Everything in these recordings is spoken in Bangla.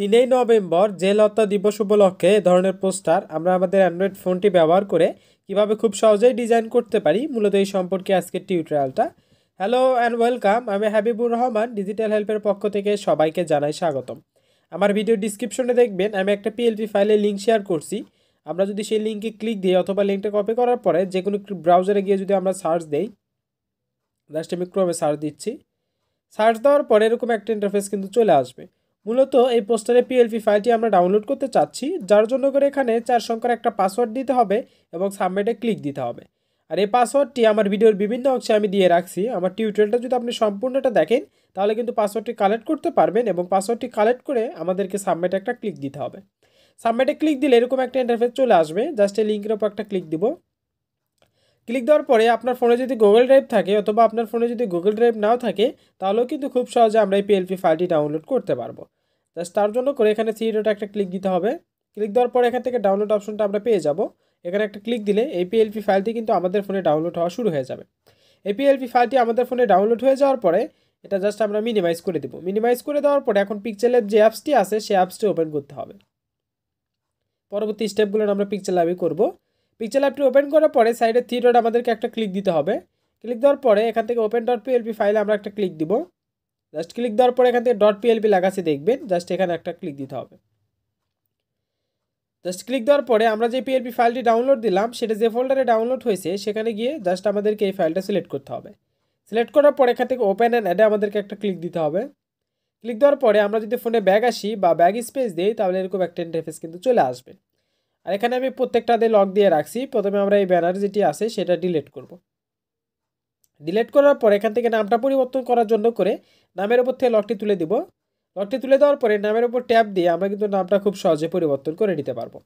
তিনই নভেম্বর জেলহত্যা দিবস উপলক্ষে এ ধরনের পোস্টার আমরা আমাদের অ্যান্ড্রয়েড ফোনটি ব্যবহার করে কিভাবে খুব সহজেই ডিজাইন করতে পারি মূলত এই সম্পর্কে আজকের টিউটোরিয়ালটা হ্যালো অ্যান্ড ওয়েলকাম আমি হাবিবুর রহমান ডিজিটাল হেল্পের পক্ষ থেকে সবাইকে জানাই স্বাগতম আমার ভিডিও ডিসক্রিপশনে দেখবেন আমি একটা পিএলপি ফাইলে লিঙ্ক শেয়ার করছি আমরা যদি সেই লিঙ্কে ক্লিক দিই অথবা লিঙ্কটা কপি করার পরে যে কোনো ব্রাউজারে গিয়ে যদি আমরা সার্চ দেই জাস্ট আমি ক্রোমে সার্চ দিচ্ছি সার্চ দেওয়ার পরে এরকম একটা ইন্টারফেস কিন্তু চলে আসবে মূলত এই পোস্টারে পিএলপি ফাইলটি আমরা ডাউনলোড করতে চাচ্ছি যার জন্য করে এখানে চার সংখ্যার একটা পাসওয়ার্ড দিতে হবে এবং সাবমিটে ক্লিক দিতে হবে আর এই পাসওয়ার্ডটি আমার ভিডিওর বিভিন্ন অংশে আমি দিয়ে রাখছি আমার টিউটোরিয়ালটা যদি আপনি সম্পূর্ণটা দেখেন তাহলে কিন্তু পাসওয়ার্ডটি কালেক্ট করতে পারবেন এবং পাসওয়ার্ডটি কালেক্ট করে আমাদেরকে সাবমিটে একটা ক্লিক দিতে হবে সাবমিটে ক্লিক দিলে এরকম একটা ইন্টারফেস চলে আসবে জাস্ট এই লিঙ্কের ওপর একটা ক্লিক দিব ক্লিক দেওয়ার পরে আপনার ফোনে যদি গুগল ড্রাইভ থাকে অথবা আপনার ফোনে যদি গুগল ড্রাইভ নাও থাকে তাহলেও কিন্তু খুব সহজে আমরা এই পিএলপি ফাইলটি ডাউনলোড করতে পারবো জাস্ট তার জন্য করে এখানে থ্রি ডট একটা ক্লিক দিতে হবে ক্লিক দেওয়ার পর এখান থেকে ডাউনলোড অপশনটা আমরা পেয়ে যাব এখানে একটা ক্লিক দিলে এপিএলপি ফাইলটি কিন্তু আমাদের ফোনে ডাউনলোড হওয়া শুরু হয়ে যাবে এপিএলপি ফাইলটি আমাদের ফোনে ডাউনলোড হয়ে যাওয়ার পরে এটা জাস্ট আমরা মিনিমাইজ করে দেবো মিনিমাইজ করে দেওয়ার পরে এখন পিকচালের যে অ্যাপসটি আছে সেই অ্যাপসটি ওপেন করতে হবে পরবর্তী স্টেপগুলো আমরা পিকচার ল্যাবই করবো পিকচার ল্যাবটি ওপেন করার পরে সাইডে থ্রি ডট আমাদেরকে একটা ক্লিক দিতে হবে ক্লিক দেওয়ার পরে এখান থেকে ওপেন ডট পিএলপি ফাইলে আমরা একটা ক্লিক দিব জাস্ট ক্লিক দেওয়ার পর এখান থেকে ডট পিএলপি লাগাছে দেখবেন জাস্ট এখানে একটা ক্লিক দিতে হবে জাস্ট ক্লিক দেওয়ার পরে আমরা যে পিএলপি ফাইলটি ডাউনলোড দিলাম সেটা যে ফোল্ডারে ডাউনলোড হয়েছে সেখানে গিয়ে জাস্ট আমাদেরকে এই ফাইলটা সিলেক্ট করতে হবে সিলেক্ট করার পরে এখান থেকে ওপেন অ্যান্ড অ্যাডে আমাদেরকে একটা ক্লিক দিতে হবে ক্লিক দেওয়ার পরে আমরা যদি ফোনে ব্যাগ আসি বা ব্যাগ স্পেস দিই তাহলে এরকম একটা ইন্টারফেস কিন্তু চলে আসবে আর এখানে আমি প্রত্যেকটাতে লক দিয়ে রাখছি প্রথমে আমরা এই ব্যানার যেটি আছে সেটা ডিলিট করব ডিলেট করার পর এখান থেকে নামটা পরিবর্তন করার জন্য করে নামের ওপর থেকে লকটি তুলে দিব লকটি তুলে দেওয়ার পরে নামের ওপর ট্যাপ দিয়ে আমরা কিন্তু নামটা খুব সহজে পরিবর্তন করে নিতে পারবো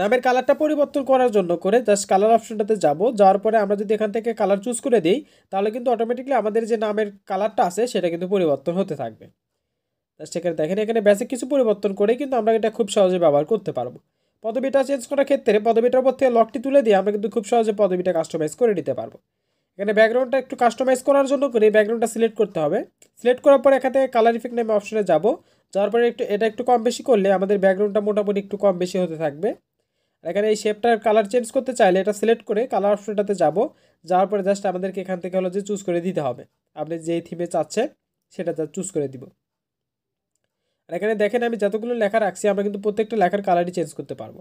নামের কালারটা পরিবর্তন করার জন্য করে জাস্ট কালার অপশনটাতে যাব যাওয়ার পরে আমরা যদি এখান থেকে কালার চুজ করে দিই তাহলে কিন্তু অটোমেটিকলি আমাদের যে নামের কালারটা আছে সেটা কিন্তু পরিবর্তন হতে থাকবে জাস্ট এখানে দেখেন এখানে বেসিক কিছু পরিবর্তন করে কিন্তু আমরা এটা খুব সহজে ব্যবহার করতে পারবো পদবিটা চেঞ্জ করার ক্ষেত্রে পদবিটার উপর থেকে লকটি তুলে দিয়ে আমরা কিন্তু খুব সহজে পদবিটা কাস্টমাইজ করে নিতে পারবো এখানে ব্যাকগ্রাউন্ডটা একটু কাস্টমাইজ করার জন্য করে ব্যাকগ্রাউন্ডটা সিলেক্ট করতে হবে সিলেক্ট করার পরে এখান থেকে কালার ইফেক্ট নামে অপশনে যাব যাওয়ার পরে একটু এটা একটু কম বেশি করলে আমাদের ব্যাকগ্রাউন্ডটা মোটামুটি একটু কম বেশি হতে থাকবে এখানে এই শেপটার কালার চেঞ্জ করতে চাইলে এটা সিলেক্ট করে কালার অপশনটাতে যাব যাওয়ার পরে জাস্ট আমাদেরকে এখান থেকে হলো যে চুজ করে দিতে হবে আপনি যেই থিমে চাচ্ছেন সেটা চুজ করে দিব আর এখানে দেখেন আমি যতগুলো লেখা রাখছি আমরা কিন্তু প্রত্যেকটা লেখার কালারই চেঞ্জ করতে পারবো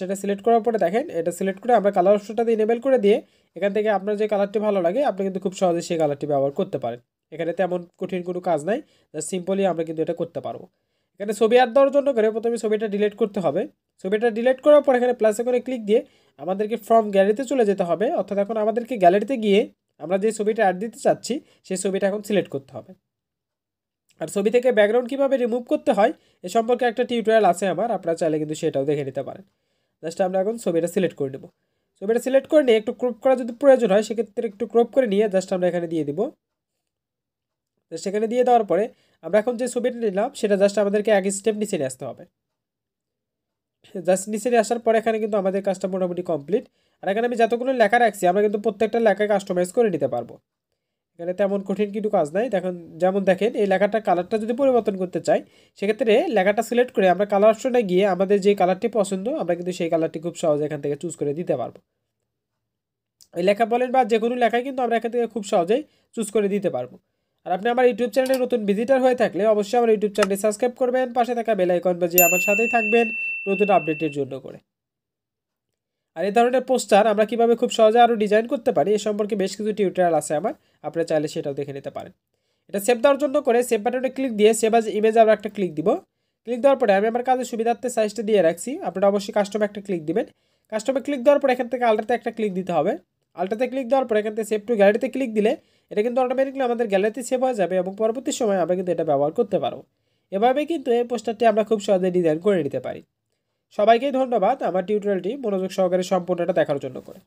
সেটা সিলেক্ট করার পরে দেখেন এটা সিলেক্ট করে আমরা কালার অপশনটাতে ইনেবেল করে দিয়ে এখান থেকে আপনার যে কালারটি ভালো লাগে আপনি কিন্তু খুব সহজে সেই কালারটি ব্যবহার করতে পারেন এখানে তেমন কঠিন কোনো কাজ নাই সিম্পলি আমরা কিন্তু এটা করতে পারবো এখানে ছবি আর দেওয়ার জন্য করে প্রথমে ছবিটা ডিলিট করতে হবে ছবিটা ডিলিট করার পর এখানে প্লাসে করে ক্লিক দিয়ে আমাদেরকে ফ্রম গ্যালারিতে চলে যেতে হবে অর্থাৎ এখন আমাদেরকে গ্যালারিতে গিয়ে আমরা যে ছবিটা অ্যাড দিতে চাচ্ছি সেই ছবিটা এখন সিলেক্ট করতে হবে আর ছবি থেকে ব্যাকগ্রাউন্ড কীভাবে রিমুভ করতে হয় এ সম্পর্কে একটা টিউটোরিয়াল আছে আমার আপনারা চাইলে কিন্তু সেটাও দেখে নিতে পারেন জাস্ট আমরা এখন ছবিটা সিলেক্ট করে নেব ছবিটা সিলেক্ট করে নিয়ে একটু ক্রপ করা যদি প্রয়োজন হয় সেক্ষেত্রে একটু ক্রপ করে নিয়ে জাস্ট আমরা এখানে দিয়ে দিব সেখানে দিয়ে দেওয়ার পরে আমরা এখন যে ছবিটা নিলাম সেটা জাস্ট আমাদেরকে এক স্টেপ নিচে নিয়ে আসতে হবে জাস্ট নিচে নিয়ে আসার পরে এখানে কিন্তু আমাদের কাজটা মোটামুটি কমপ্লিট আর এখানে আমি যতগুলো লেখা রাখছি আমরা কিন্তু প্রত্যেকটা লেখায় কাস্টমাইজ করে নিতে পারবো এখানে তেমন কঠিন কিন্তু কাজ নাই দেখুন যেমন দেখেন এই লেখাটা কালারটা যদি পরিবর্তন করতে চাই সেক্ষেত্রে লেখাটা সিলেক্ট করে আমরা কালার অপশনে গিয়ে আমাদের যে কালারটি পছন্দ আমরা কিন্তু সেই কালারটি খুব সহজে এখান থেকে চুজ করে দিতে পারবো এই লেখা বলেন বা যে কোনো লেখাই কিন্তু আমরা এখান থেকে খুব সহজেই চুজ করে দিতে পারবো আর আপনি আমার ইউটিউব চ্যানেলে নতুন ভিজিটার হয়ে থাকলে অবশ্যই আমার ইউটিউব চ্যানেলটি সাবস্ক্রাইব করবেন পাশে থাকা বেলাইকন আইকন বাজিয়ে আমার সাথেই থাকবেন নতুন আপডেটের জন্য করে আর এই ধরনের পোস্টার আমরা কিভাবে খুব সহজে আরও ডিজাইন করতে পারি এ সম্পর্কে বেশ কিছু টিউটোরিয়াল আছে আমার আপনারা চাইলে সেটাও দেখে নিতে পারেন এটা সেভ দেওয়ার জন্য করে সেভ বাটনে ক্লিক দিয়ে সেভ আজ ইমেজ আমরা একটা ক্লিক দিব ক্লিক দেওয়ার পরে আমি আমার কাজের সুবিধার্থে সাইজটা দিয়ে রাখছি আপনারা অবশ্যই কাস্টমে একটা ক্লিক দিবেন কাস্টমে ক্লিক দেওয়ার পরে এখান থেকে আলটাতে একটা ক্লিক দিতে হবে আলটাতে ক্লিক দেওয়ার পরে এখান থেকে সেভ টু গ্যালারিতে ক্লিক দিলে এটা কিন্তু অটোমেটিকলি আমাদের গ্যালারিতে সেভ হয়ে যাবে এবং পরবর্তী সময় আমরা কিন্তু এটা ব্যবহার করতে পারবো এভাবে কিন্তু এই পোস্টারটি আমরা খুব সহজে ডিজাইন করে নিতে পারি সবাইকেই ধন্যবাদ আমার টিউটোরিয়ালটি মনোযোগ সহকারে সম্পূর্ণটা দেখার জন্য করে